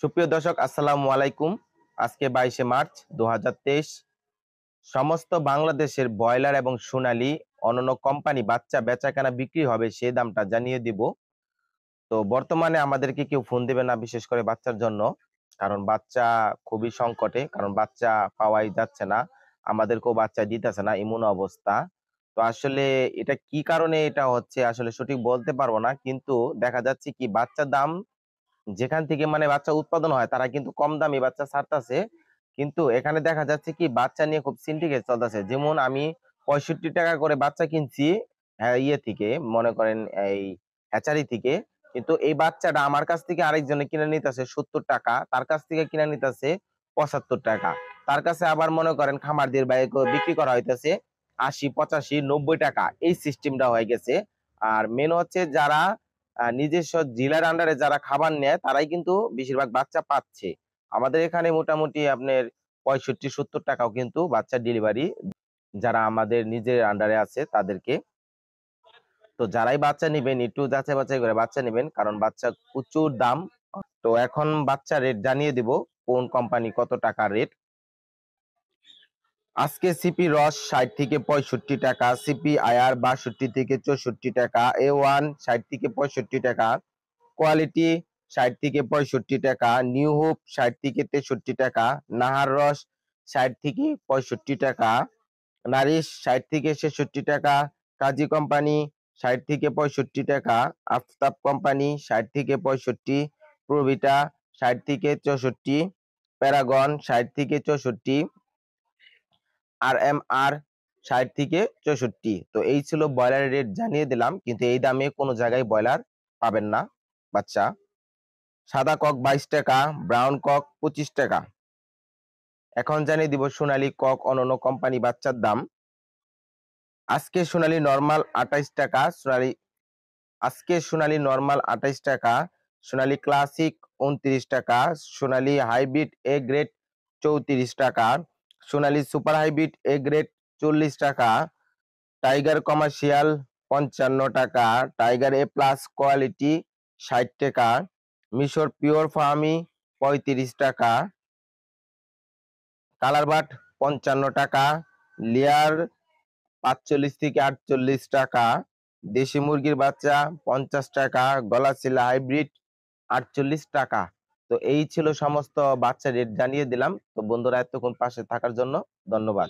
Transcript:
সুপ্রিয় দর্শক আসসালামু আলাইকুম আজকে বাইশে মার্চ দু সমস্ত বাংলাদেশের ব্রয়লার এবং সোনালি অন্যান্য কোম্পানি বাচ্চা বেচাকেনা বিক্রি হবে সে দামটা জানিয়ে দিব তো বর্তমানে আমাদেরকে কেউ ফোন দেবে না বিশেষ করে বাচ্চার জন্য কারণ বাচ্চা খুবই সংকটে কারণ বাচ্চা পাওয়াই যাচ্ছে না আমাদেরকেও বাচ্চা দিতেছে না এমন অবস্থা তো আসলে এটা কি কারণে এটা হচ্ছে আসলে সঠিক বলতে পারবো না কিন্তু দেখা যাচ্ছে কি বাচ্চার দাম যেখান থেকে মানে বাচ্চা উৎপাদন হয় তারা কিন্তু কম দামে বাচ্চা ছাড়তেছে কিন্তু এখানে দেখা যাচ্ছে কি বাচ্চা নিয়ে খুব সিন্ডিকেট চলতেছে যেমন আমি পঁয়ষট্টি টাকা করে বাচ্চা কিনছি হ্যাঁ, ইয়ে থেকে মনে করেন এই হ্যাচারি থেকে কিন্তু এই বাচ্চাটা আমার কাছ থেকে আরেকজনে কিনে নিতেছে সত্তর টাকা তার কাছ থেকে কিনে নিতেছে পঁচাত্তর টাকা তার কাছে আবার মনে করেন খামার দিয়ে বাইরে বিক্রি করা হইতেছে আশি পঁচাশি নব্বই টাকা এই সিস্টেমটা হয়ে গেছে আর মেন হচ্ছে যারা নিজস্ব জেলার আন্ডারে যারা খাবার নেয় তারাই কিন্তু বেশিরভাগ বাচ্চা পাচ্ছে আমাদের এখানে মোটামুটি আপনার পঁয়ষট্টি সত্তর টাকাও কিন্তু বাচ্চা ডেলিভারি যারা আমাদের নিজের আন্ডারে আছে তাদেরকে তো যারাই বাচ্চা নেবেন একটু যাচাই বাছাই করে বাচ্চা নেবেন কারণ বাচ্চা প্রচুর দাম তো এখন বাচ্চা রেট জানিয়ে দিব কোন কোম্পানি কত টাকা রেট আজকে সিপি রস ষাট থেকে পঁয়ষট্টি টাকা সিপি আয়ার বাষট্টি থেকে চৌষট্টি টাকা এ ওয়ান ষাট থেকে পঁয়ষট্টি টাকা কোয়ালিটি ষাট থেকে পঁয়ষট্টি টাকা নিউ হোপ ষাট থেকে তেষট্টি টাকা নাহার রস ষাট থেকে পঁয়ষট্টি টাকা নারিশ ষাট থেকে ছেষট্টি টাকা কাজী কোম্পানি ষাট থেকে পঁয়ষট্টি টাকা আফতাব কোম্পানি ষাট থেকে পঁয়ষট্টি প্রবিটা ষাট থেকে চৌষট্টি প্যারাগন ষাট থেকে চৌষট্টি আর এম আর ষাট থেকে চৌষট্টি তো এই ছিল ব্রয়লারের রেট জানিয়ে দিলাম কিন্তু এই দামে কোনো জায়গায় ব্রয়লার পাবেন না বাচ্চা সাদা কক বাইশ টাকা ব্রাউন কক পঁচিশ টাকা এখন জানিয়ে দিব সোনালি কক অন্য কোম্পানি বাচ্চার দাম আজকে সোনালি নর্মাল আঠাইশ টাকা সোনালি আজকে সোনালি নর্মাল আঠাইশ টাকা সোনালি ক্লাসিক উনত্রিশ টাকা সোনালি হাইব্রিড এ গ্রেড চৌত্রিশ টাকা Sonali super hybrid A grade চল্লিশ টাকা টাইগার কমার্শিয়াল পঞ্চান্ন টাকা টাইগার এ প্লাস কোয়ালিটি ষাট টাকা মিশর পিওর ফার্মি পঁয়ত্রিশ টাকা কালার বাট পঞ্চান্ন টাকা লেয়ার পাঁচচল্লিশ থেকে আটচল্লিশ টাকা দেশি মুরগির বাচ্চা পঞ্চাশ টাকা গলাচিলা হাইব্রিড আটচল্লিশ টাকা তো এই ছিল সমস্ত বাচ্চা রেট জানিয়ে দিলাম তো বন্ধুরা এতক্ষণ পাশে থাকার জন্য ধন্যবাদ